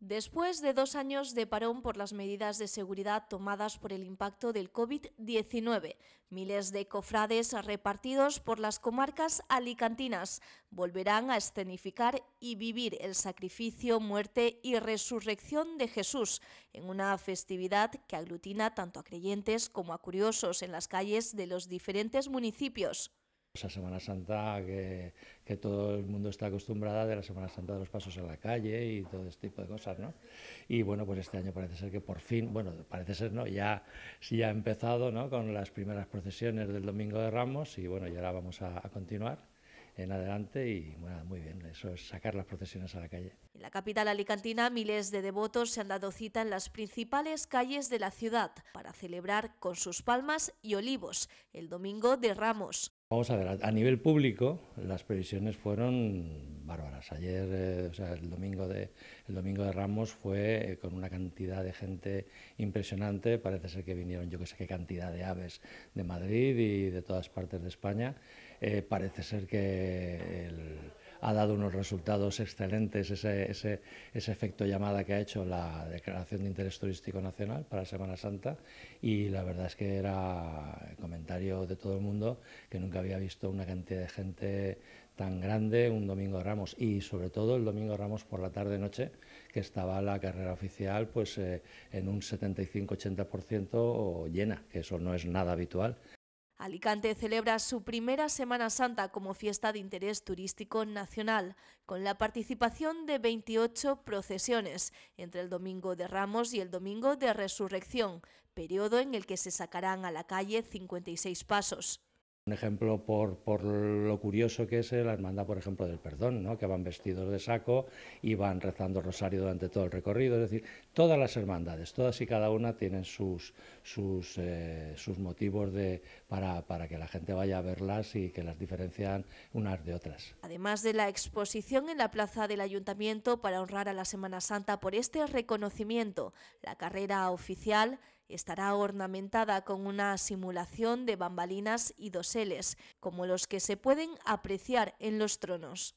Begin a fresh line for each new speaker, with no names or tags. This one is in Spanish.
Después de dos años de parón por las medidas de seguridad tomadas por el impacto del COVID-19, miles de cofrades repartidos por las comarcas alicantinas volverán a escenificar y vivir el sacrificio, muerte y resurrección de Jesús en una festividad que aglutina tanto a creyentes como a curiosos en las calles de los diferentes municipios.
Esa pues Semana Santa que, todo el mundo está acostumbrada de la Semana Santa de los pasos en la calle y todo este tipo de cosas, ¿no? Y bueno, pues este año parece ser que por fin, bueno, parece ser, ¿no? Ya, sí ha empezado, ¿no? Con las primeras procesiones del Domingo de Ramos y bueno, y ahora vamos a continuar en adelante y bueno, muy bien, eso es sacar las procesiones a la calle.
En la capital alicantina, miles de devotos se han dado cita en las principales calles de la ciudad para celebrar con sus palmas y olivos el Domingo de Ramos.
Vamos a ver, a nivel público las previsiones fueron bárbaras. Ayer, eh, o sea, el domingo, de, el domingo de Ramos fue eh, con una cantidad de gente impresionante. Parece ser que vinieron, yo que sé qué cantidad de aves de Madrid y de todas partes de España. Eh, parece ser que ha dado unos resultados excelentes ese, efecto llamada que ha hecho la Declaración de Interés Turístico Nacional para Semana Santa y la verdad es que era el comentario de todo el mundo que nunca había visto una cantidad de gente tan grande un domingo de Ramos y sobre todo el domingo de Ramos por la tarde noche que estaba la carrera oficial pues eh, en un 75-80% llena, que eso no es nada habitual
Alicante celebra su primera Semana Santa como fiesta de interés turístico nacional, con la participación de 28 procesiones entre el Domingo de Ramos y el Domingo de Resurrección, periodo en el que se sacarán a la calle 56 pasos.
Un ejemplo por, lo curioso que es eh, la hermandad, por ejemplo, del perdón, ¿no? que van vestidos de saco y van rezando rosario durante todo el recorrido. Es decir, todas las hermandades, todas y cada una tienen sus, eh, sus, motivos de, para, para que la gente vaya a verlas y que las diferencian unas de otras.
Además de la exposición en la plaza del ayuntamiento para honrar a la Semana Santa por este reconocimiento, la carrera oficial estará ornamentada con una simulación de bambalinas y doseles, como los que se pueden apreciar en los tronos.